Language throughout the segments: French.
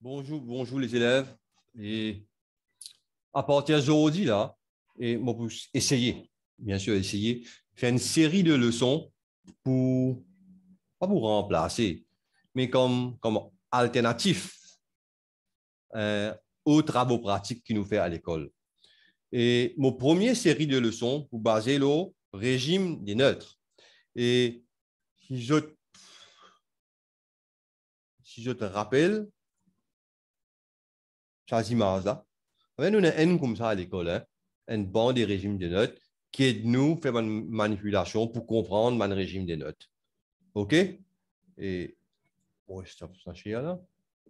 Bonjour, bonjour les élèves. Et à partir de là, et moi, essayer, bien sûr, essayer, faire une série de leçons pour, pas pour remplacer, mais comme, comme alternatif euh, aux travaux pratiques qui nous fait à l'école. Et mon premier série de leçons pour baser le régime des neutres. Et si je, si je te rappelle, on a un N comme ça à l'école, un banc des régimes de notes, qui est de nous faire une manipulation pour comprendre le régime des notes. OK Et. là.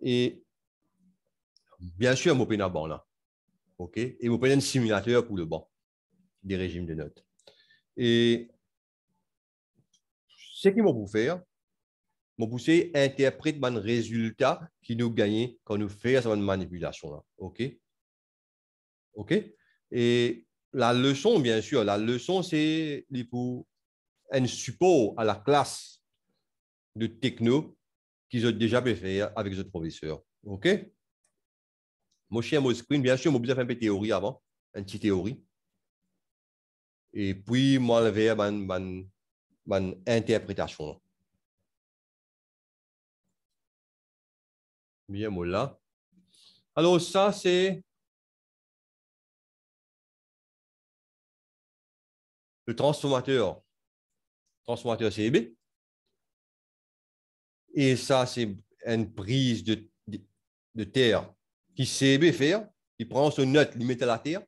Et. Bien sûr, un banc là. OK Et prenez un simulateur pour le banc des régimes de notes. Et. Ce qu'ils vont vous faire, poussé interprète mon résultat qui nous gagne quand nous faisons cette manipulation OK? OK? Et la leçon, bien sûr, la leçon, c'est un support à la classe de techno qu'ils ont déjà pu faire avec ce professeur. OK? Mon mon screen, bien sûr, poussé a fait un peu théorie avant, une petite théorie. Et puis, moi, le verbe, une interprétation. Alors, ça, c'est le transformateur. Transformateur CB. Et ça, c'est une prise de, terre qui CB faire. qui prend son note, il met à la terre.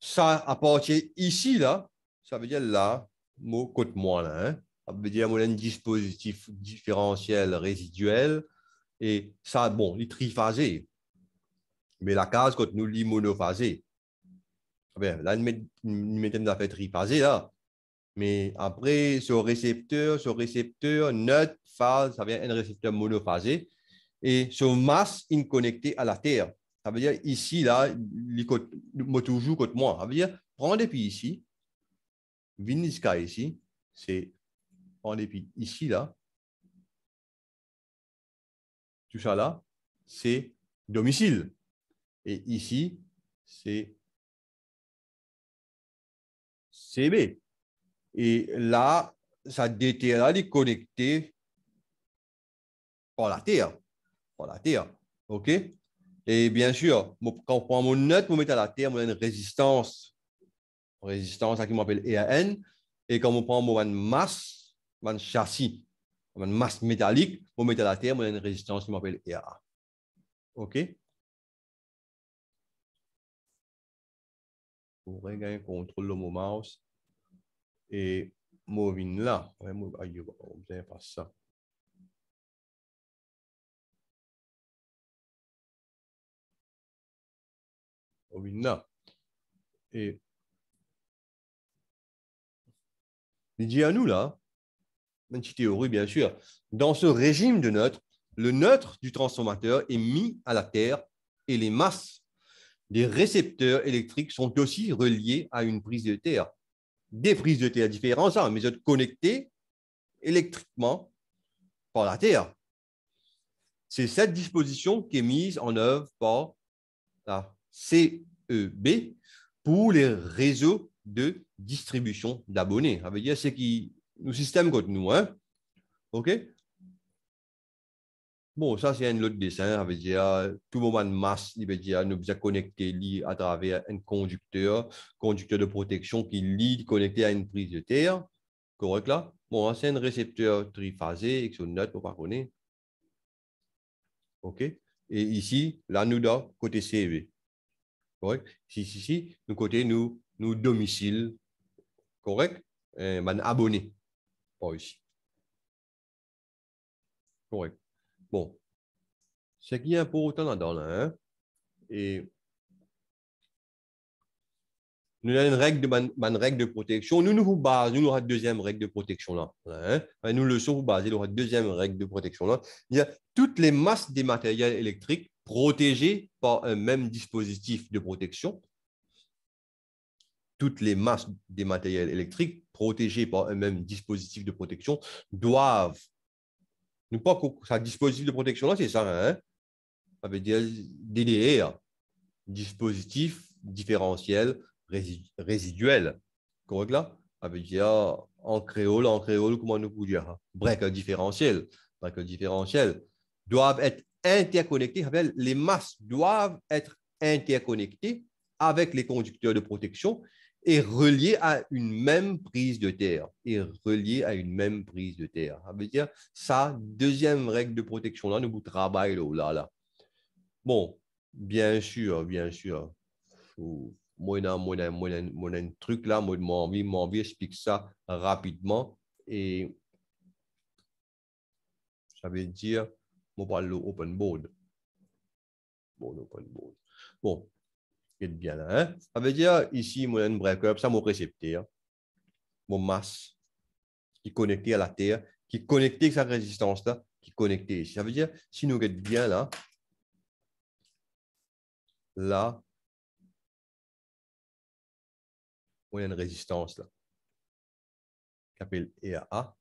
Ça appartient ici, là. Ça veut dire là, mot côte moins, hein. là. Ça veut dire un dispositif différentiel résiduel et ça, bon, il est triphasé. Mais la case, quand nous lit monophasé, ah ben, là, nous mettons la fait triphasé, là. Mais après, ce récepteur, ce récepteur, neutre, phase, ça vient un récepteur monophasé. Et ce masse inconnecté à la Terre. Ça veut dire ici, là, il est toujours contre moi. Ça veut dire, prends depuis ici, Viniska ici, c'est prends depuis ici, là, tout ça là, c'est domicile. Et ici, c'est CB. Et là, ça DTL est connecté par la Terre. Par la Terre. OK Et bien sûr, quand on prend mon note, on met à la Terre, on a une résistance. Résistance, à qui m'appelle EAN. Et quand on prend mon masse, mon châssis, on une masse métallique, on met à la terre, on a une résistance qui m'appelle OK Pour gagner le contrôle de mouse et là. on ça. Et il à nous là, théorie bien sûr. Dans ce régime de neutre, le neutre du transformateur est mis à la Terre et les masses des récepteurs électriques sont aussi reliées à une prise de terre. Des prises de terre différentes, mais mais connectées électriquement par la Terre. C'est cette disposition qui est mise en œuvre par la CEB pour les réseaux de distribution d'abonnés. Ça veut dire ceux qui nous système contre nous. Hein? OK? Bon, ça, c'est un autre dessin. Ça veut tout moment masse, il veut dire, nous sommes à travers un conducteur, conducteur de protection qui lie connecté à une prise de terre. Correct là? Bon, hein, c'est un récepteur triphasé, exonote, pour pas connaître. OK? Et ici, là, nous côté CV. Correct? Ici, ici, nous côté nous, nous domicile. Correct? Euh, abonné. Pas réussi. Correct. Bon. Ce qui est important là, dedans et nous avons une règle de, règle de protection. Nous, nous vous basons, nous, nous deuxième règle de protection là. Hein? Nous, le sommes vous basez, nous deuxième règle de protection là. Il y a toutes les masses des matériels électriques protégées par un même dispositif de protection. Toutes les masses des matériels électriques protégés par un même dispositif de protection doivent ne pas ça dispositif de protection là, c'est ça, hein Ça veut dire DDR, dispositif différentiel résiduel. Correct là Ça veut dire en créole, en créole, comment nous pouvons dire hein? Break différentiel. Break différentiel doivent être interconnectés. Les masses doivent être interconnectées avec les conducteurs de protection est relié à une même prise de terre, est relié à une même prise de terre. Ça veut dire, sa deuxième règle de protection, là, nous travaille là, là. Bon, bien sûr, bien sûr. Moi, mon un truc là, moi, mon envie, mon envie, explique ça rapidement. Et ça veut dire, je parle d'open board. Bon, open board. Bon, bien là. Hein? Ça veut dire, ici, break breaker, ça mon récepteur, mon masse qui est connecté à la Terre, qui est sa résistance-là, qui est ici. Ça veut dire, si nous regardons bien là, là, on a une résistance là, qui s'appelle EAA.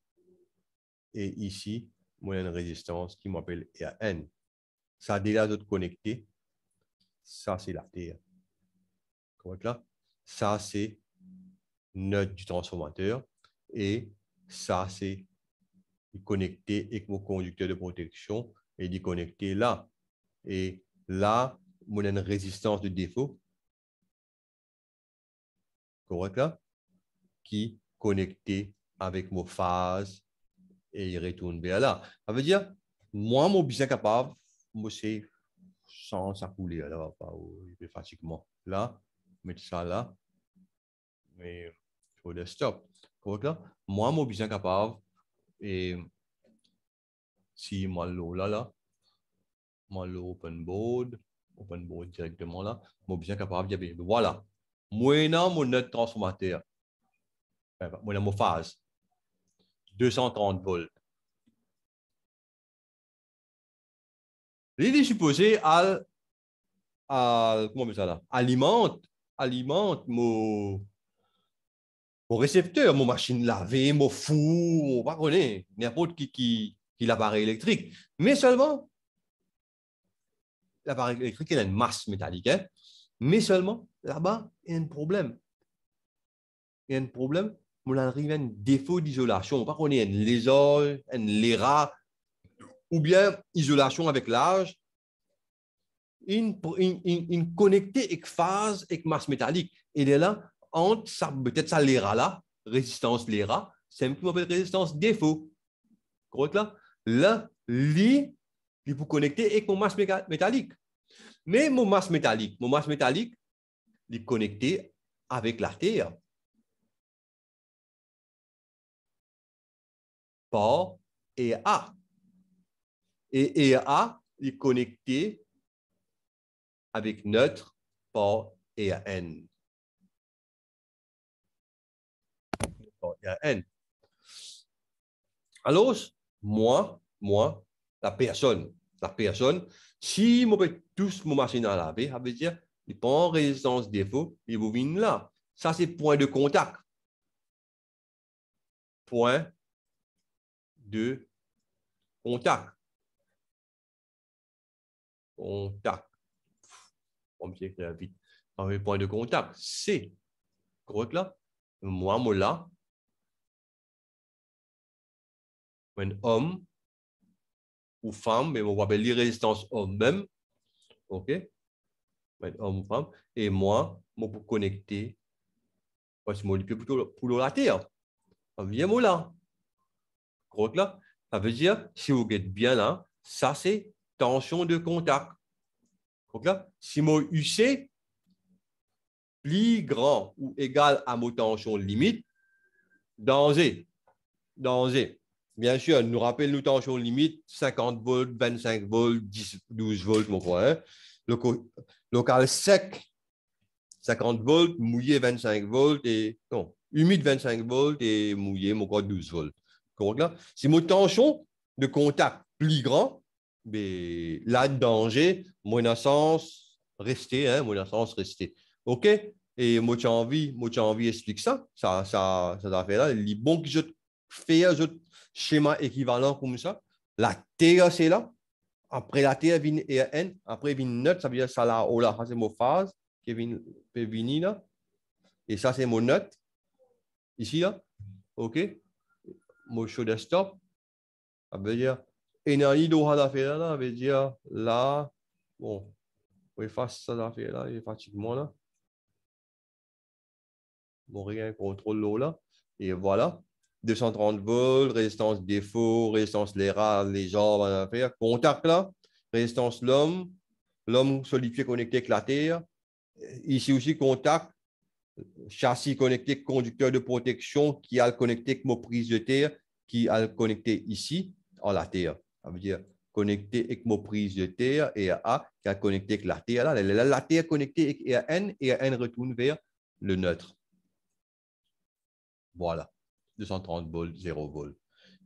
Et ici, on une résistance qui m'appelle N Ça dès là, d'autres connecté. Ça, c'est la Terre là, ça, c'est notre du transformateur et ça, c'est connecté avec mon conducteur de protection et d'y connecter là. Et là, on a une résistance de défaut. Correct là? Qui connecté avec mon phase et il retourne bien là. Ça veut dire, moi, mon business capable, moi, c'est sans s'accouler là, pas, pratiquement Là, mais ça là, mais faut le stop. Donc là? Moi, moi, bien capable, et si moi, là, là, moi, open board, open board directement là, moi, bien capable, de dire, voilà, moi, non, mon autre transformateur, moi, mon phase, 230 volts. L'idée est supposé à, comment on ça là, alimente alimente mon, récepteur, mon machine laver, mon four, mon n'importe qui, qui, qui l'appareil électrique. Mais seulement, l'appareil électrique, il a une masse métallique. Hein. Mais seulement, là-bas, il y a un problème. Il y a un problème. On arrive à un défaut d'isolation. On va connaître les une lézard, une léra, ou bien isolation avec l'âge, une, connectée connecté avec phase et masse métallique. Et là, entre ça, peut-être ça lira là, résistance lira c'est une résistance défaut. Correct là? Là, li, il est connecter avec mon masse métallique. Mais mon masse métallique, mon masse métallique, il est connecté avec l'artère. Par et A. Et, et A, il est connecté avec neutre, port et AN. Alors, moi, moi, la personne, la personne, si je mets tous mon machines à laver, ça veut dire, pas prend résistance défaut, il vous vient là. Ça, c'est point de contact. Point de contact. Contact pompier point de contact. C'est correct là? Moi, moi là, un homme ou femme, mais on va appeler l'irrésistance homme même, ok? et moi, moi pour connecter, pour la terre. moi là. là? Ça veut dire, si vous êtes bien là, ça c'est tension de contact. Donc là, si mon UC, plus grand ou égal à mon tension limite, danger. Danger. Bien sûr, nous rappelons nos tensions limite 50 volts, 25 volts, 12 volts, mon point. Local, hein. sec, 50 volts, mouillé 25 volts et non, humide 25 volts et mouillé mon quoi 12 volts. Donc là, si mon tension de contact plus grand mais là, danger, mon sens, rester, hein, mon sens, rester. OK? Et moi, j'ai envie, moi, as envie explique ça. Ça, ça, ça, fait là. Les bon que je fais, je schéma équivalent comme ça. La terre, c'est là. Après la terre, vient et N. Après, vient note, ça veut dire ça là, oh là, c'est mon phase qui là. Et ça, c'est mon note. Ici, là. OK? Mon show desktop. Ça veut dire à la veut dire là, bon, on efface ça la e là. Bon, rien, contrôle l'eau là. Et voilà, 230 volts, résistance défaut, résistance les rats, les jambes, à faire. contact là, résistance l'homme, l'homme solidifié connecté avec la terre. Ici aussi, contact, châssis connecté, conducteur de protection qui a le connecté avec ma prise de terre, qui a le connecté ici en la terre. Ça veut dire connecté avec ma prise de terre et à A qui a connecté avec la terre. la, terre connectée avec et à N et à N retourne vers le neutre. Voilà, 230 volts, 0 volts.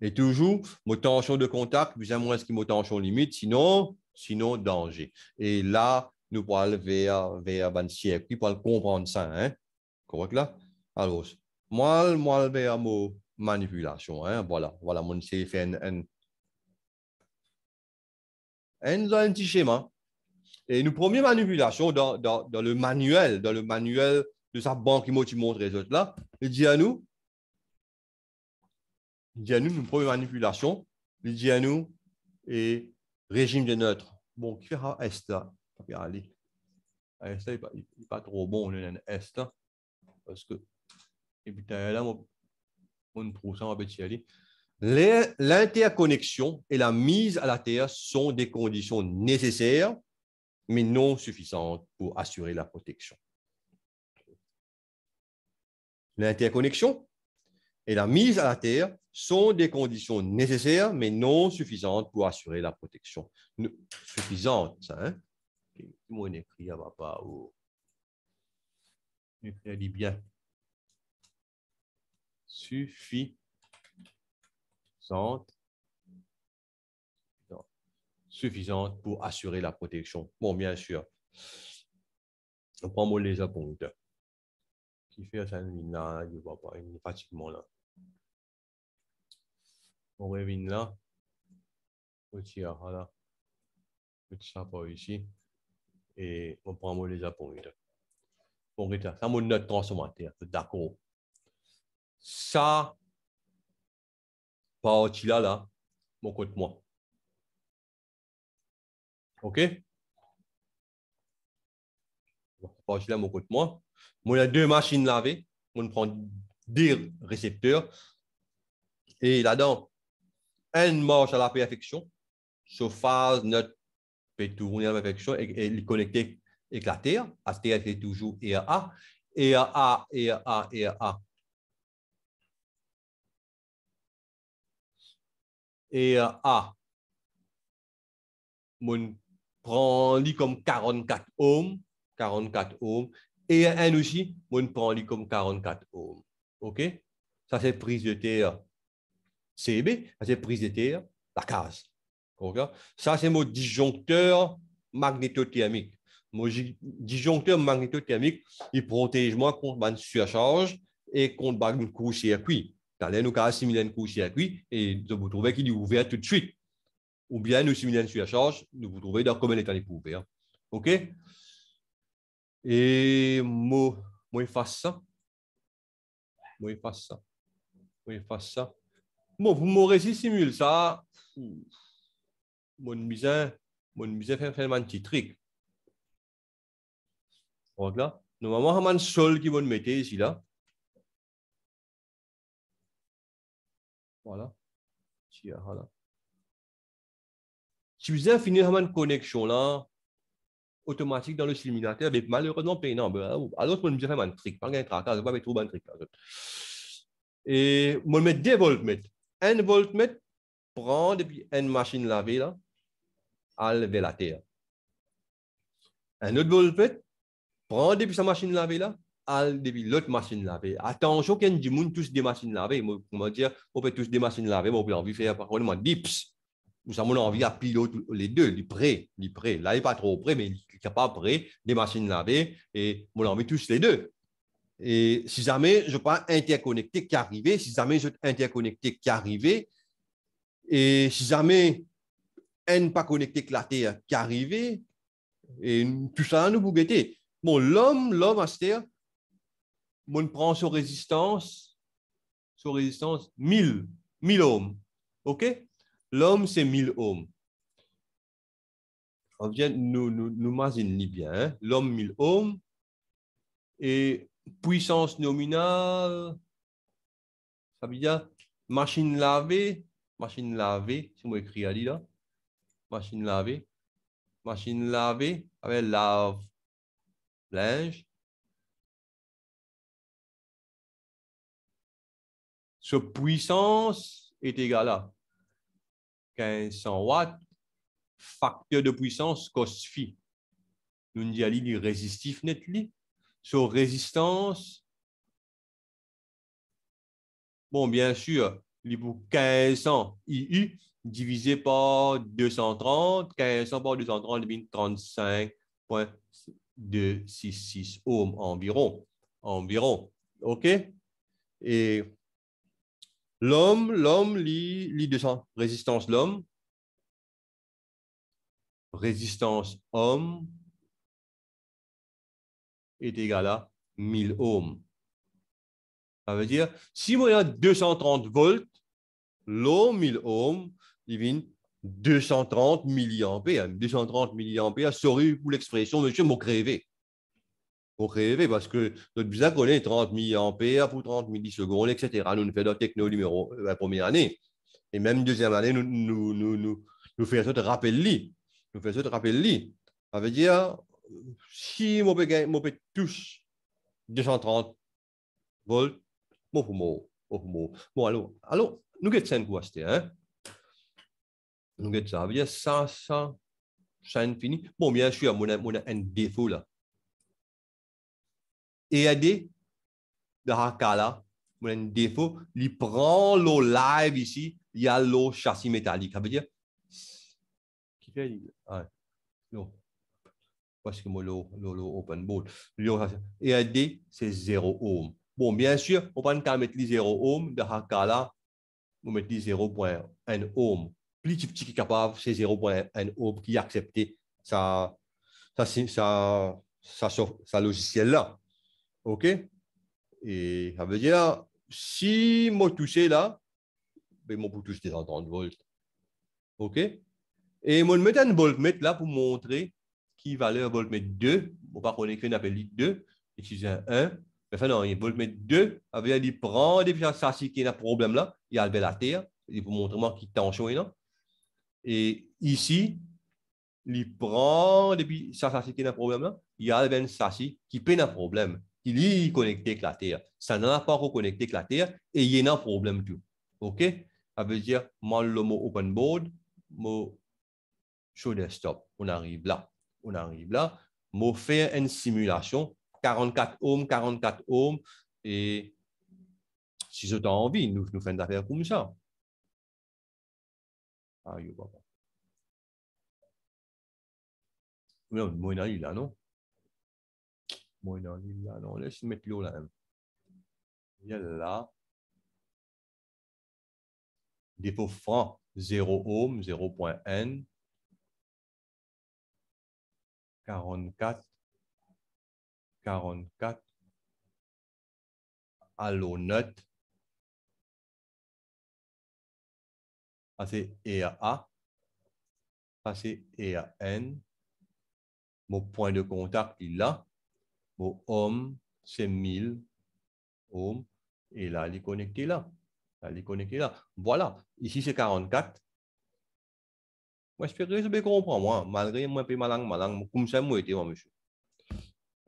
Et toujours, ma tension de contact, plus ou moins ce qui est ma tension limite, sinon, sinon danger. Et là, nous parlons vers, vers 20 siècle, puis pour comprendre ça. Hein? Correct là? Alors, moi, moi vers ma manipulation. Hein? Voilà, voilà, mon CFN. Elle nous donne un petit schéma. Et une première manipulation dans, dans, le manuel, dans le manuel de sa banque qui montre les autres là, il dit à nous, il dit à nous, nos premières manipulation, il dit à nous, et régime de neutre. Bon, qui fera est là? Hein? Allez. Ah, est n'est pas, pas, trop bon, le est hein? Parce que, et puis là, on, on trouve ça un petit aller. L'interconnexion et la mise à la terre sont des conditions nécessaires, mais non suffisantes pour assurer la protection. L'interconnexion et la mise à la terre sont des conditions nécessaires, mais non suffisantes pour assurer la protection. Suffisante, ça, hein? Mon écrit, va pas. Oh. Écrit, dit bien. Suffit suffisante, pour assurer la protection. Bon, bien sûr, on prend mon laser pointer. Qui fait ça, là, je vois pas, il est pratiquement là. On revient là. Petit là. ça pas ici. Et on prend mon laser pointer. Bon, ça, mon note transformateur, d'accord. Ça, parti là là, mon côté moi. OK Parti là mon côté moi. Moi, a deux machines laver. On prend deux récepteurs. Et là-dedans, une marche à la perfection. Sur phase, notre peut tourner à la perfection et, et connecter avec la Terre. La Terre, c'est toujours ERA. ERA, ERA, ERA. et euh, A. Mon prend lui comme 44 ohms, 44 ohms, et N aussi, mon prend lui comme 44 ohms. OK Ça, c'est prise de terre CB, ça, c'est prise de terre, la case. Okay? Ça, c'est mon disjoncteur magnétothermique. Mon disjoncteur magnétothermique, il protège moi contre ma surcharge et contre le court-circuit. Quand nous avons assimilé une course circuit et vous trouvez qu'il est ouvert tout de suite. Ou bien nous simulons la charge nous vous trouvez dans combien de il est ouvert. OK? Et moi, moi, efface ça. Moi, efface ça. Moi, efface ça. Bon, vous m'aurez si simule ça. Mon misin, mon fait faire un petit trick. Voilà. Normalement, on a un sol qui va mettre ici là. Voilà. voilà. Si vous avez fini une connexion là, automatique dans le simulateur, mais malheureusement, payant. Alors, je vais faire un trick, pas un tracas, ben je vais trouver un truc. Et je mets 2 voltmètres. Un voltmètre prend depuis une machine lavée là, à lever la terre. Un autre voltmètre prend depuis sa machine lavée là, al début, l'autre machine laver. Attention qu'il y monde, tous des machines laver. Comment dire, on peut tous des machines laver, mais on peut envie de faire par contre dips. Nous avons envie de piloter les deux, du près, du près. Là, il n'est pas trop près, mais il n'est pas près des machines lavées et on a envie tous les deux. Et si jamais je pas interconnecté qui arrivé, si jamais je suis interconnecté qui arrivé, et si jamais N pas connecté que la Terre qui arrivé, et tout ça nous bougetter. Bon, l'homme, l'homme à cette on prend sur résistance, sur résistance, 1000, 1000 ohms. OK L'homme, c'est 1000 ohms. On vient nous, nous, bien. Hein? L'homme, 1000 ohms. Et puissance nominale, ça veut dire machine lavée, machine lavée, si moi écrit là, machine lavée, machine lavée, avec lave, linge, Sa puissance est égal à 1500 watts, facteur de puissance cos phi. Nous disons du résistif net. Sa résistance, bon, bien sûr, les pour 1500 IU divisé par 230, 1500 par 230, 35.266 ohms environ. Environ. OK? Et L'homme, l'homme, lit, lit 200. Résistance, l'homme. Résistance, homme est égal à 1000 ohms. Ça veut dire, si on a 230 volts, l'eau, 1000 ohms, divine 230 milliampères. 230 milliampères, sorry pour l'expression, monsieur, mot crévé pour rêver, parce que notre visa connaît 30 000 ampères pour 30 millisecondes, etc. Nous, nous faisons notre techno numéro euh, la première année. Et même deuxième année, nous, nous, nous, nous, nous faisons notre rappel-lit. Nous faisons notre rappel-lit. Ça veut dire, si peux peut touche 230 volts, je mot, mon Bon, alors, nous avons 5 fois, hein? Nous avons ça, ça veut dire 100 ça infini. Bon, bien sûr, mon, mon, un défaut là. EAD de Hakala, un défaut, il prend l'eau live ici, il y a l'eau châssis métallique. Ça veut dire. Qui fait L'eau. Parce que moi, l'eau, l'eau, open board. EAD, c'est 0 ohm. Bon, bien sûr, on peut pas mettre 0 ohm de Hakala, on met 0.1 ohm. Plus tu es capable, c'est 0.1 ohm qui accepte ça, sa, ça, ça, ça, sa logiciel-là. OK Et ça veut dire, si je touche là, je ben, mon toucher dans 30 volts. OK Et vais mettre un voltmètre là pour montrer qui valeur un voltmètre 2. On pas qu'on on appelle appel 2, et si un 1. Enfin, non, il voltmètre 2, dire il prend depuis ça, qui est a un problème là, il y a la terre, il pour montrer moi qui tension est là. Et ici, il prend depuis ça, ça, c'est a un problème là, il y a un sassi qui peine un problème. Il est connecté avec la terre. Ça n'a pas reconnecté avec la terre et il y a un problème tout. OK? Ça veut dire, moi, le mot open board, mot show desktop. On arrive là. On arrive là. Mot faire une simulation. 44 ohms, 44 ohms. Et si j'ai as envie, nous, nous faisons affaire comme ça. Ah, il n'y a pas. là, non? moins moi je vais mettre l'eau là. Il y a là. Dépôt franc, 0 ohm, 0.n. 44. 44. Allo note. Passer E à Passer E à N. Mon point de contact, il est là. Bon, homme, c'est mille, hommes. Et là, il est connecté là. Là, il est connecté là. Voilà. Ici, c'est 44. Moi, je que je comprendre, moi. Malgré moi, langue malang, langue Comme ça, moi, moi, monsieur.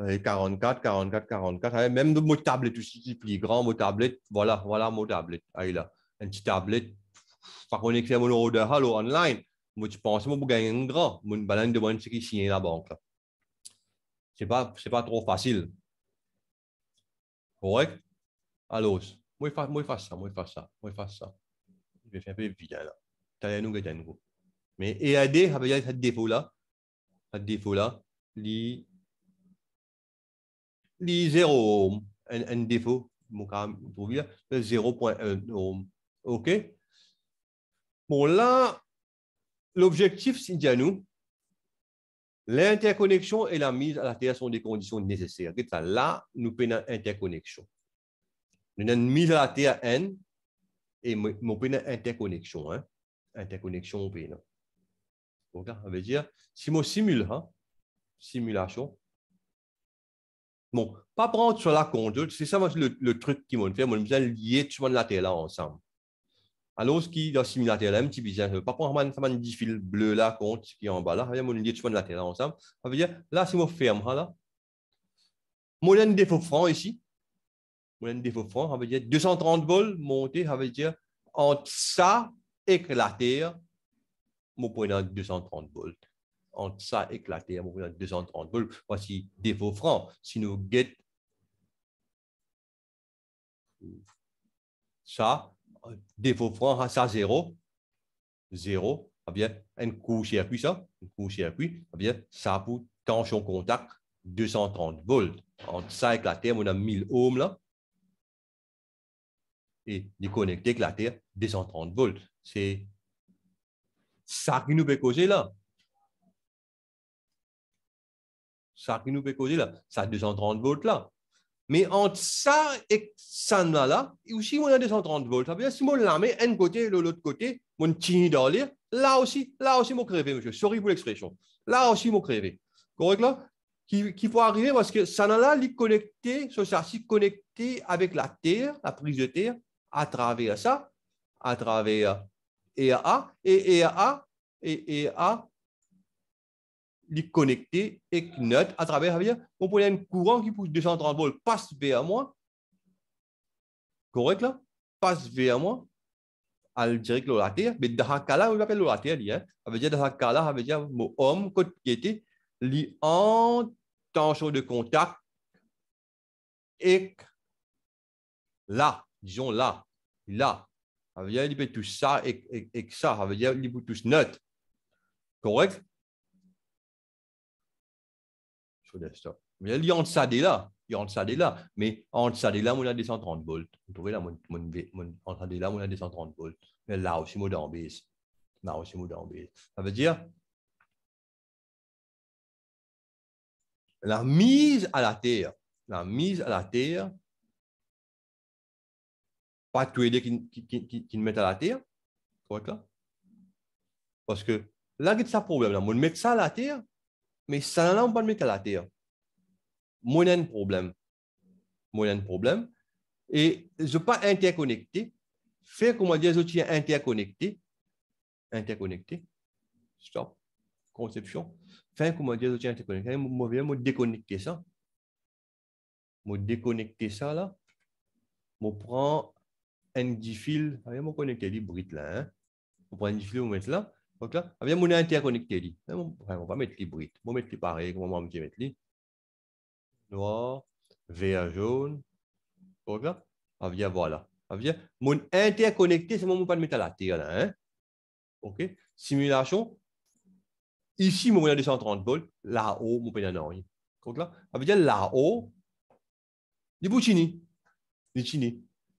Et 44, 44, 44. même de mon tablette aussi, plus grand, mon tablette. Voilà, voilà, mon tablette. Allez ah, là. Une petite tablette. Par connexion, mon ordre, hello, online. Moi, pense que moi, vais gagner un grand. Mon balan demande ce qui signe la banque là. Ce n'est pas, pas trop facile. Correct? Alors, moi, je fais ça, moi, je fais ça, moi, je fais ça. Je vais faire un peu vite là. T'as nous, t'as nous. Mais EAD, avec ce défaut-là, ce défaut-là, 0 zéro, un, un défaut, mon cas, pour dire, 0.1 OK? Bon, là, l'objectif, c'est de nous, L'interconnexion et la mise à la terre sont des conditions nécessaires. Là, nous prenons interconnexion. Nous avons une mise à la terre N et nous prenons interconnexion. Hein. Interconnexion, on prenons. veut dire, si nous simule, hein, simulation, bon, pas prendre sur la conduite, c'est ça le, truc qui m'a fait, moi, je lier tout le la terre là ensemble. Alors, ce qui est dans le simulateur, à un petit peu, par contre, on a un petit fil bleu là, contre ce qui est en bas là, on a dit que la terre ensemble. Ça veut dire, là, c'est mon ferme, hein, là. Mon défaut franc ici, mon défaut franc, ça veut dire 230 volts monté, ça veut dire entre ça et la terre, mon point 230 volts. Entre ça et la terre, mon point 230 volts. Voici défaut franc. Si nous get ça, défaut franc à ça zéro zéro eh bien, un court-circuit, ça, un court-circuit, eh bien, ça pour tension contact 230 volts. Entre ça et la Terre, on a 1000 ohms là. Et nous connectés avec la Terre, 230 volts. C'est ça qui nous peut causer là. Ça qui nous peut causer là. Ça 230 volts là. Mais entre ça et ça là, aussi, on a 230 volts. Ça veut dire, si mon côté un côté, l'autre côté, mon tini d'aller, là aussi, là aussi, mon crevé, monsieur. Sorry pour l'expression. Là aussi, mon crevé. Correct là? Qui, faut arriver parce que ça là, il est connecté, ce connecté avec la terre, la prise de terre, à travers ça, à travers EAA, et EAA, et EAA, les connecter et neutre à travers, ça veut dire, on pourrait un courant qui pousse 230 volts, passe vers moi, correct là, passe vers moi, al direct la terre, mais dans ce cas-là, on appelle la terre, hein? ça veut dire, dans ce cas-là, ça veut dire, mon homme, côté qui était, li en tension de contact, et là, disons là, là, ça veut dire, il peut tout ça et, et, et ça, ça veut dire, il peut tout neutre correct sur desktop. Mais il y a Sadela, il y a là, mais en là, on a 230 volts. Vous trouvez là, mon, mon, là, on a 230 volts. Mais là aussi, on est en baisse. Là aussi, on a en Ça veut dire, la mise à la terre, la mise à la terre, pas tous les qui, qui, qui, qui mettent à la terre, correct là? Parce que là, c'est ça le problème. On met ça à la terre, mais ça n'a pas de terre. Moi, un problème. Moi, un problème. Et je ne pas interconnecté. Fait comment dire, je tiens interconnecté. Interconnecté. Stop. Conception. Fait comment dire, je tiens interconnecté. Moi, je vais déconnecter ça. Je déconnecter ça là. Je prends un fil. Je vais connecter les briques là. Hein? Je prends un fil, je mettre là. Donc là, ah, bien, on est interconnecté. Eh, on va mettre l'hybride. On va mettre les pareils. on va mettre les Noir, vert, jaune. Donc là, bien, voilà. Bien, ah, mon interconnecté, c'est mon pas de mettre à la terre. Là, hein? OK Simulation. Ici, mon a 230 volts. Là-haut, mon pénal Donc là, ça veut dire ah, là-haut, les bouchini. Les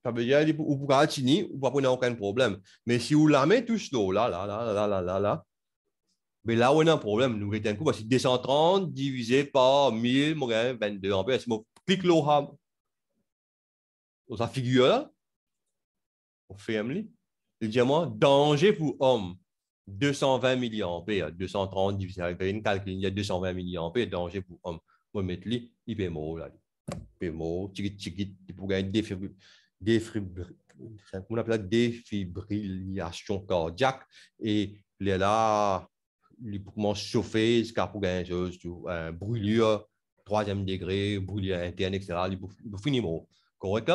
ça veut dire que vous pouvez tenir, vous a aucun problème. Mais si vous la mettez tous là, là, là, là, là, là, là, mais là, on a un problème. Nous mettons un coup parce que 230 divisé par 1000, 22 ampères. Si on clique le ham, dans sa figure là, on fait un Il dit moi, danger pour homme, 220 milliampères. 230 divisé avec une calcul, il y a 220 milliampères, danger pour homme. Moi, mettre il peut mort là. Il peut mort, tchikit, tchikit, il peut gagner 2,5 on appelle ça défibrillation cardiaque et il est là, les poumons chauffés, scarpogaineuse, euh, brûlure, troisième degré, brûlure interne, etc. Il finit mot. Correct?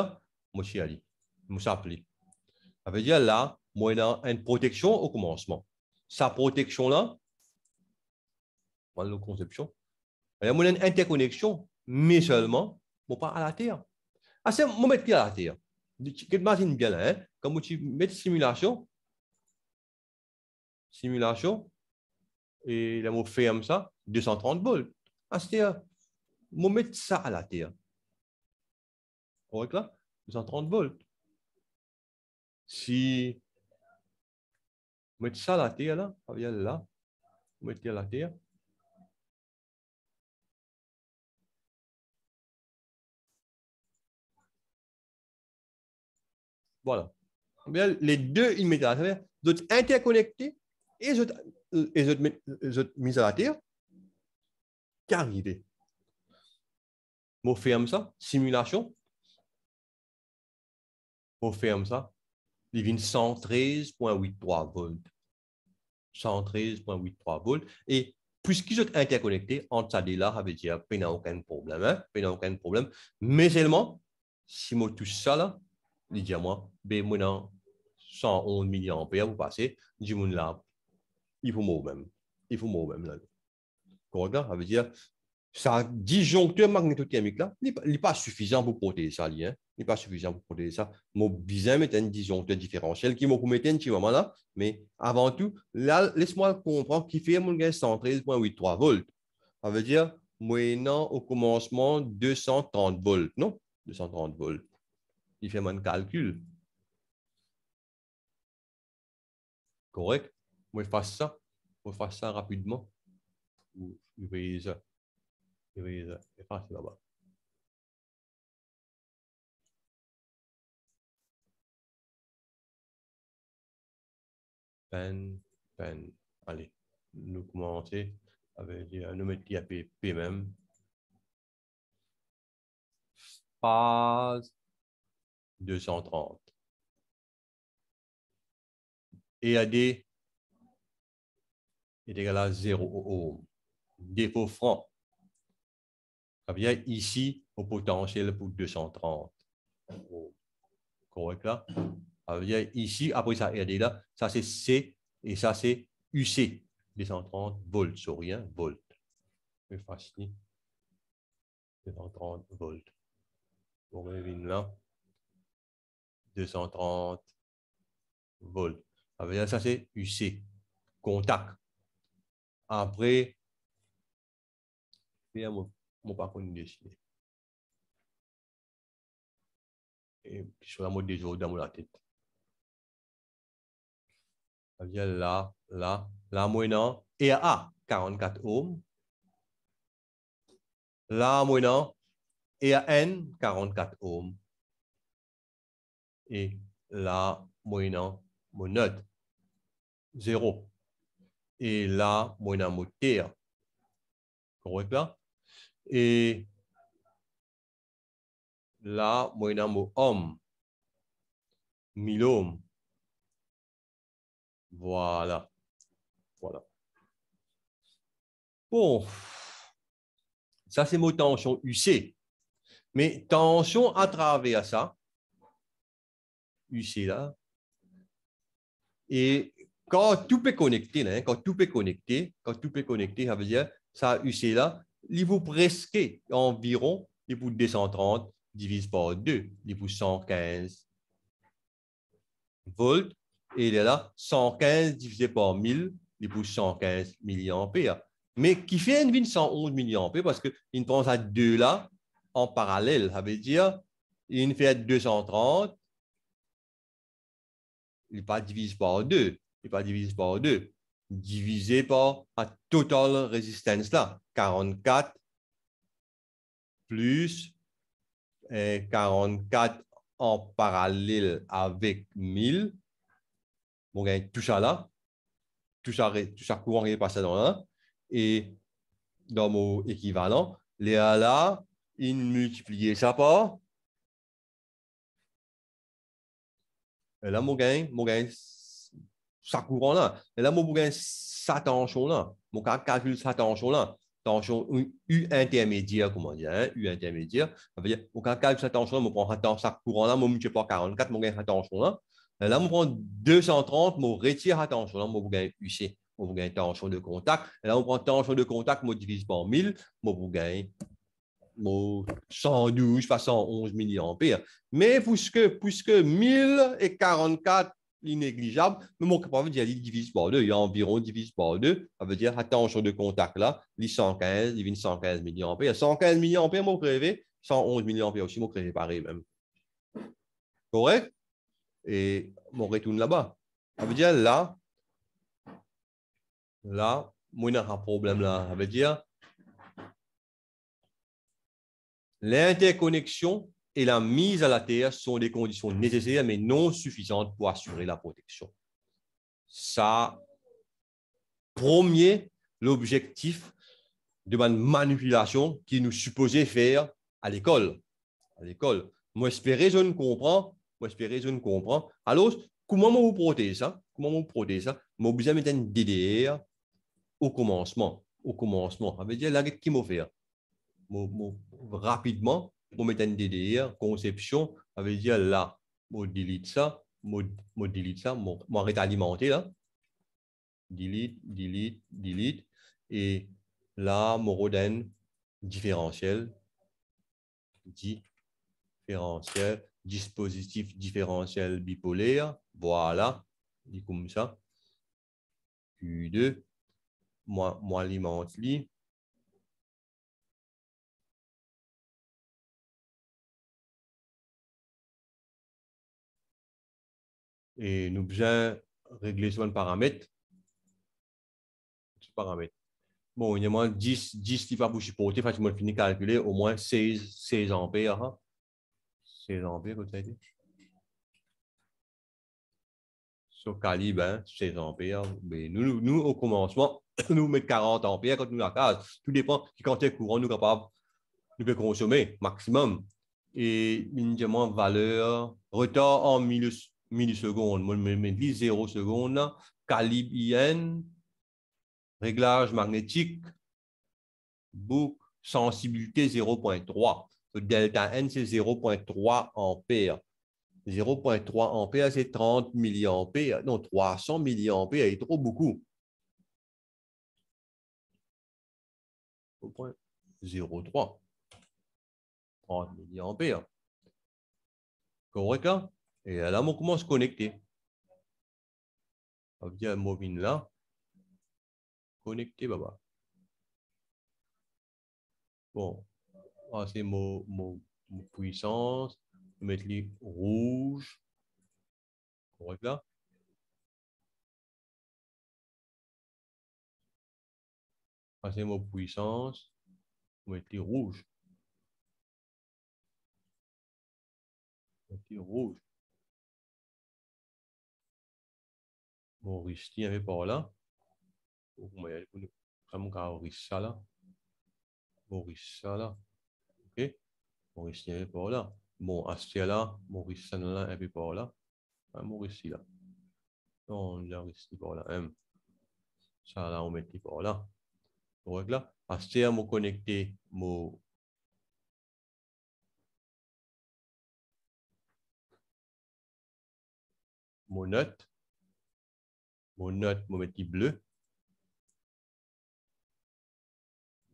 Moi, je suis allé. Je Ça veut dire là, moi, il a une protection au commencement. Sa protection là, voilà la conception. Il y a une interconnexion, mais seulement, moi, pas à la terre. Ah, c'est mon métier à la terre imagines bien, hein? Quand tu mets simulation, simulation, et là, on fait comme ça, 230 volts. Ah, c'est je euh, met ça à la terre. Correct là? 230 volts. Si je mets ça à la terre, là, ah, là, je mets à la terre, Voilà. les deux, ils mettent à la terre. interconnectés et ils mis à la terre. Qu'arriver Moi, ferme ça, simulation. On ferme ça. Il 113.83 volts. 113.83 volts. Et puisqu'ils sont interconnectés, entre ça là, ça veut dire qu'il n'y a aucun problème. Hein. Il n'y a aucun problème. Mais seulement, si moi touche ça là, li diamant be moi, 111 milyon 111 pou pase, di moun la, i pou mou mèm. I pou mou mèm ça veut dire, ça disjoncteur sa là, magnetotemik la, li pa pour pou proteye sa li, hein. Li pa pour pou proteye sa. Mou bizan meten disjoncteur diferansyel ki mou pou meten ti petit la, me avan tou, la, les qui kompran ki fè moun gen 113.83 volt. veut moi au commencement, 230 volts, non? 230 volts il fait mon calcul. Correct? On je fais ça. On je fais ça rapidement. Ou je vais Je vais ça. là-bas. Pen, pen. Allez, nous commencer avec qui euh, mettre P même. Phase 230. EAD est égal à 0 ohm. Dépôt franc vient ici au potentiel pour 230 Correct là? vient ici, après ça, EAD là, ça c'est C et ça c'est UC. 230 volts, So rien, volts. Je vais 230 volts. On revient là. 230 volts. Ça, c'est UC, contact. Après, je mon parcours dessiner. Et je la mode des jours dans mon tête. Ça veut dire là, là, là, non. et à A, 44 ohms. Là, non. et à N, 44 ohms et la moyenne monod, zéro. Et la moina moter, correct là Et la moina mo homme, Milôme. Voilà. Voilà. Bon. Ça, c'est mot tension UC. Mais tension à travers ça, UCLA. Et quand tout est connecté, hein, quand tout est connecté, quand tout est connecté, ça veut dire, ça, UCLA, il vous presque environ, il 230 divisé par 2, il 115 volts. Et il est là, 115 divisé par 1000, il vous 115 milliampères. Mais qui fait une 111 milliampères parce qu'il prend ça deux là en parallèle. Ça veut dire, il fait 230 il n'est pas divisé par 2. il n'est pas divisé par deux, divisé par la totale résistance là, 44 plus 44 eh, en parallèle avec 1000. Ben, tout ça là, tout ça, courant est passé dans là, et dans mon équivalent, les là, il multiplie ça par Euh, ça courant-là. Là, Là, tension-là. Tension U intermédiaire, comment dire, hein, U intermédiaire. Ça veut dire, au cas ça sa tension, mon prend prends ça courant là, Mon multiplie par 44, mon gagne cette tension là. Euh, là, on prend 230, mon retire cette tension là, mon gagne UC, mon gagne tension de contact. Là, on prend tension de contact, on divise par 1000, mon gagne 112 façon 111 milliampères. Mais puisque, puisque 1044 est mais mon capable dire il divise par deux, il y a environ divise par deux, ça veut dire attention de contact là, les 115, il 115 milliampères. 115 milliampères, mon prévé, 111 milliampères aussi, mon prévé pareil même. Correct? Et mon retourne là-bas. Ça veut dire là, là, moi, n'ai pas un problème là. Ça veut dire, L'interconnexion et la mise à la terre sont des conditions nécessaires mais non suffisantes pour assurer la protection. Ça, premier, l'objectif de ma manipulation qui nous supposait faire à l'école. À l'école. Moi, espérer, je ne comprends. Moi, espérer, je ne comprends. Alors, comment vous protégez ça? Comment vous protéger ça? Moi, un DDR au commencement. Au commencement. Ça veut dire, là, qui m'a rapidement, un DDR, conception, avait dire là, on delete ça, on delete ça, moi arrête alimenter là. Delete, delete, delete. Et là, mon roden différentiel, différentiel, dispositif différentiel bipolaire, voilà, dit comme ça. Q2, moi, moi alimente li, et nous bien régler sur un paramètre. Ce paramètre. Bon, il y a moins 10, 10 qui va pour supporter, facilement de calculer au moins 16, 16 ampères. 16 hein. ampères, vous savez. Sur calibre, 16 hein, ampères. Mais nous, nous, au commencement, nous mettons 40 ampères quand nous la case. Tout dépend du quantité de courant nous capable nous de consommer maximum. Et une valeur, retard en milieu millisecondes. je dis 0 secondes, calibre IN, réglage magnétique, sensibilité 0.3. delta N, c'est 0.3 ampères. 0.3 ampères, c'est 30 milliampères. Non, 300 milliampères, est trop beaucoup. 0.03. 30 milliampères. Correct, hein? Et là, commence à se connecter. On Via Movin là. Connecter, Baba. Bon. Ah, c'est mon, mon, puissance. Je vais mettre les rouges. Correct là. Ah, c'est mon puissance. Je vais mettre les rouges. Les rouge. Moristi avait pas là. Oh, Morissa là. là. OK? Moristi avait pas là. Mon Astia là. Morissa là avait pas là. Ah, là. Non, Moristi pas là. Hein. Ça là, on mettait pas là. là, Astia m'a connecté mon mon note on note, on mettre bleu.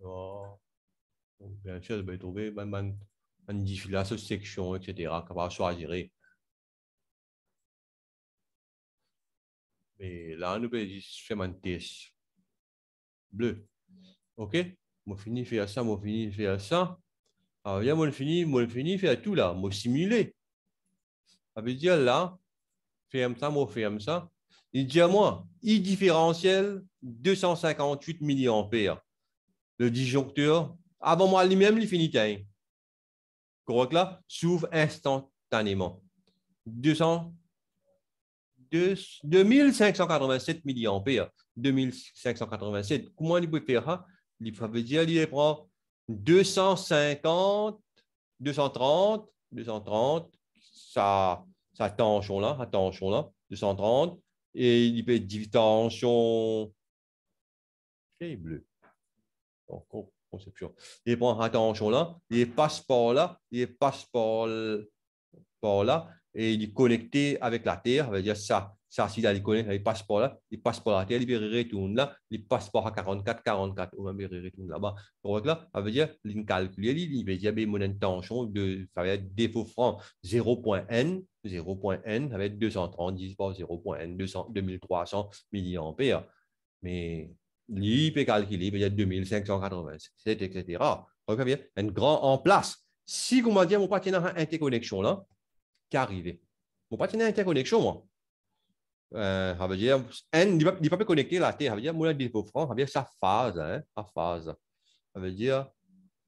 Oh. Oh, bien sûr, vous allez trouver même une cette section, etc., qu'on va choisir. Mais là, on peut juste faire un test bleu. OK moi fini faire ça, moi fini faire ça. Alors, là, on finit, on fini faire tout là, moi simuler. Ça veut dire là, ferme ça, je ferme ça. Il dit à moi, I différentiel 258 milliampères. Le disjoncteur, avant moi lui-même, il finit là, s'ouvre instantanément. 200, 2587 milliampères. 2587. Comment il peut faire hein? Il faut dire, il prend 250, 230, 230, ça, ça là, attention là, 230 et il peut être attention bleu. conception. Il prend attention là, il passe par là, il passe par là, et il est connecté avec la Terre, ça veut dire ça ça, si vous il les passeports là, les passeports à il là, les passeports à 44, 44, on peut retourner là-bas. Donc là, ça veut dire, il il veut dire, mon intention de, ça veut défaut franc, 0.n, 0.n, être 230 10 par 0.n, 2300 milliampères. Mais, il peut calculer, il y dire 2587, etc. Donc, ça veut dire, un grand en place. Si, vous comment dire, mon partenaire a interconnexion là, qui arrive. Mon partenaire a interconnexion, moi eh, Javier, en, n'est ne pas connecté la tête. Javier, mulai di Franck, Javier, sa phase, hein, sa phase. Ça veut dire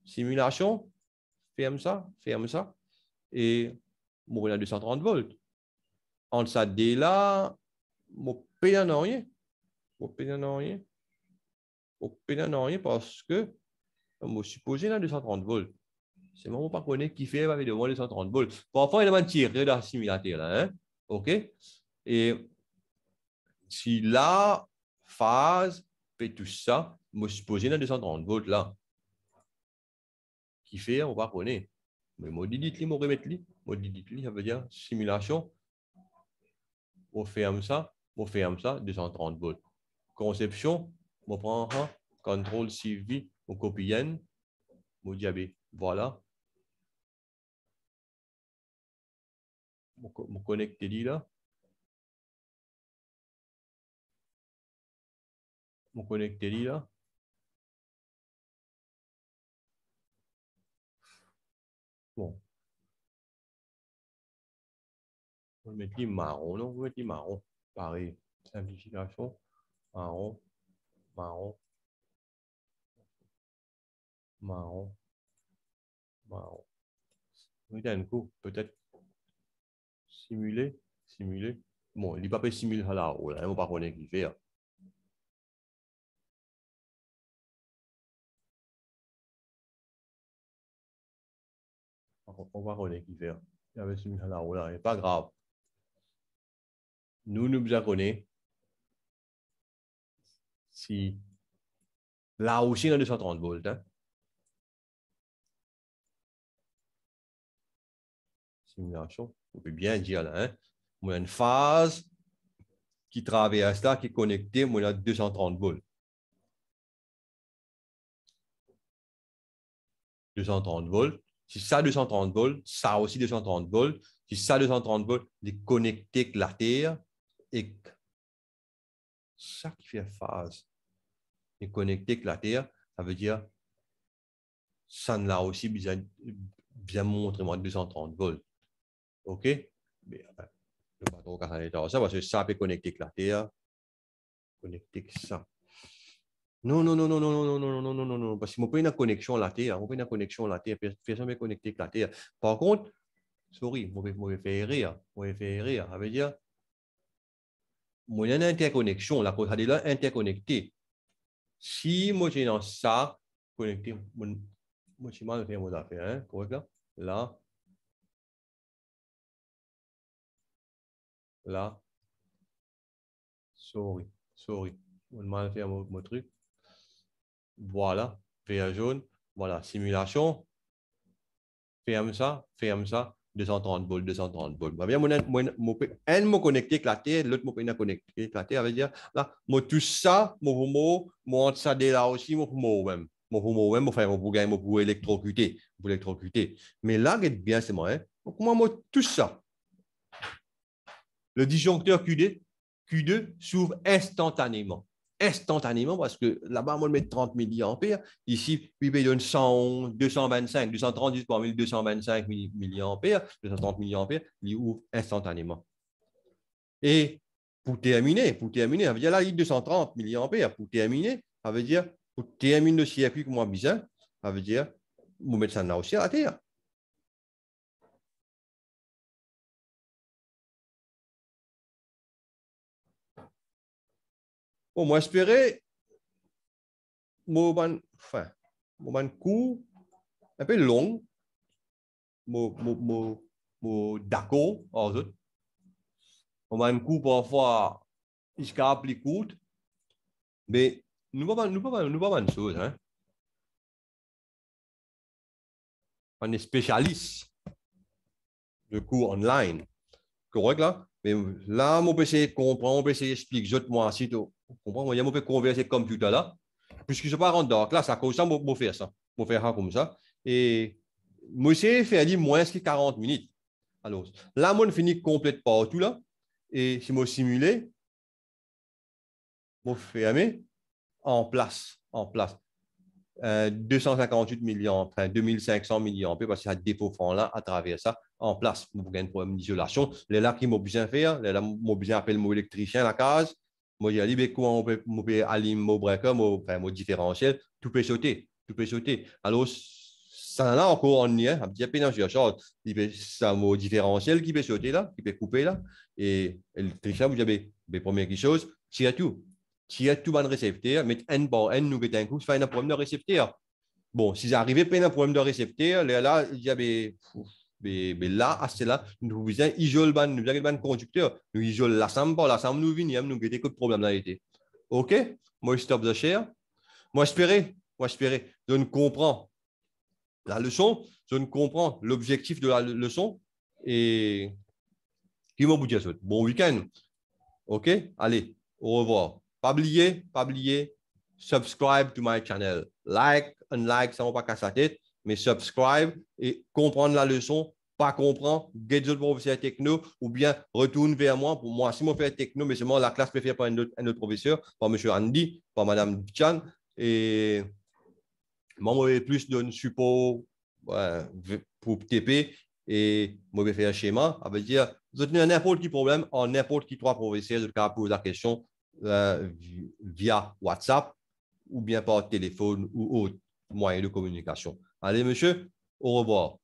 simulation, ferme ça, ferme ça, et mourir a 230 volts. En ça, dès là, mon père n'a rien. Mon père n'a rien. Mon père n'a rien parce que, je supposé là 230 volts. C'est mon pas qui fait avec de 230 volts. Parfois, il un tirer dans le simulateur là, hein? OK? Et si la phase fait tout ça, je suis posé dans 230 volts là. Qui fait, on va connaître. Mais moi, dit li, remettre li. Moi, dit li, ça veut dire simulation. On ferme ça, on ferme ça, 230 volts. Conception, on prend un, hein, contrôle CV, on copie N, ah ben, on dit, voilà. On connecte là. mon connectez Telly là. Bon. On va mettre marron, non vous mettez marron. Pareil, simplification, marron, marron, marron, marron. Oui, un coup, peut-être simuler, simuler. Bon, il n'est pas simuler là, on ne va pas connaître qui fait. Hein. on va il y avait celui-là n'y là Pas grave. Nous, nous avons si là aussi, y a 230 volts. Hein. Simulation, on peut bien dire là. Hein? On a une phase qui travaille à cela qui est connectée, on a 230 volts. 230 volts. Si ça 230 volts, ça aussi 230 volts, si ça 230 volts, les connecter la terre et ça qui fait phase est connecter avec la terre, ça veut dire ça ne l'a aussi bien, bien montré moins 230 volts. OK? Mais, euh, trop car ça, parce que ça peut connecter avec la terre, connecter avec ça. Non, non, non, non, non, non, non, non, non, non, non, non non, non, pas une connexion à la Terre. non, une connexion à la Terre. Personne se connecter avec la Terre. Par contre, sorry, non, non, faire rire. non, faire rire. Ça veut dire, il a une interconnexion. La cause est là interconnectée. Si moi, j'ai dans ça, connecté, moi, j'ai mal fait mon affaire. Hein? Correct là? Là. Là. Sorry, sorry. On mal fait mon truc. Voilà, vert jaune. Voilà, simulation. Ferme ça, ferme ça. 230 volts, 230 volts. Bah, bien, mon, mon, mon, un mot connecté Terre, l'autre mot connecté éclaté. Ça veut dire, là, moi, tout ça, mon mot, moi, ça, de là aussi, mon moi même. Mon mot même, mon frère, mon gagner, mon électrocuter, pour électrocuter. Mais là, regarde bien, c'est moi, hein. Donc, moi, moi, tout ça. Le disjoncteur Q2, Q2 s'ouvre instantanément instantanément parce que là-bas, on mettre 30 milliampères. Ici, ben, il donne 111, 225, 230 225 milliampères, 230 milliampères, il ouvre instantanément. Et pour terminer, pour terminer, ça veut dire là, il 230 milliampères. Pour terminer, ça veut dire, pour terminer le circuit que moi, bizarre, ça veut dire, vous mettre ça là aussi à la terre. Bon, moi, espérer, moment, enfin, moment court, un peu long, moment, d'accord, en fait. Moment court, parfois, jusqu'à plus court, mais nous pas nous pas nous pas de choses, hein. On est spécialiste de cours online. Correct là? Mais là, mon pc comprend, mon pc explique peut essayer je te moi, si comprends? Il y a mauvais converser à là. Puisque je pas dans la classe, à cause de ça, je faire ça. Je faire ça comme ça. Et monsieur fait dit moins que 40 minutes. Alors, là, moi, je finis complète partout là. Et si je simulé, je fermé en place. En place. 258 euh, millions, enfin 2500 millions, parce que ça des fond là à travers ça en place. Vous avez un problème d'isolation. Les là qui m'ont de faire, les là m'ont bien hein. appeler mon électricien à la case moi, j'ai dit, comment on peut, on peut aller mon breaker, mon, enfin, différentiel, tout peut sauter, tout peut sauter. Alors, ça là encore, on y est, un petit peu dans la chose. mon différentiel qui peut sauter là, qui peut couper là. Et, le ça, vous avez, la première chose, tirer tout. Tirer tout dans le récepteur, mais N par N, nous mettez un coup, faire un problème de récepteur. Bon, si arrivé pas un problème de récepteur, là, là, il mais, là, à cela, nous besoin isoler ban, nous ban conducteur, nous isole la sam la il nous vient, nous guetter des problème dans l'été OK Moi stop the share. Moi espérer, moi espérer, je ne comprends la leçon, je ne comprends l'objectif de la leçon et qui m'a bouti Bon week-end. OK Allez, au revoir. Pas oublier, pas oublier, subscribe to my channel. Like, unlike, ça ne va pas casser la tête mais subscribe et comprendre la leçon, pas comprendre, get d'autres professeurs techno ou bien retourne vers moi pour moi. Si mon frère techno, mais seulement la classe préférée par un autre, professeur, par M. Andy, par Mme Chan. Et moi, je plus de support pour TP et je vais faire un schéma. Ça veut dire, vous avez n'importe quel problème, en n'importe qui trois professeurs, vous poser la question euh, via WhatsApp ou bien par téléphone ou autre moyen de communication. Allez, monsieur, au revoir.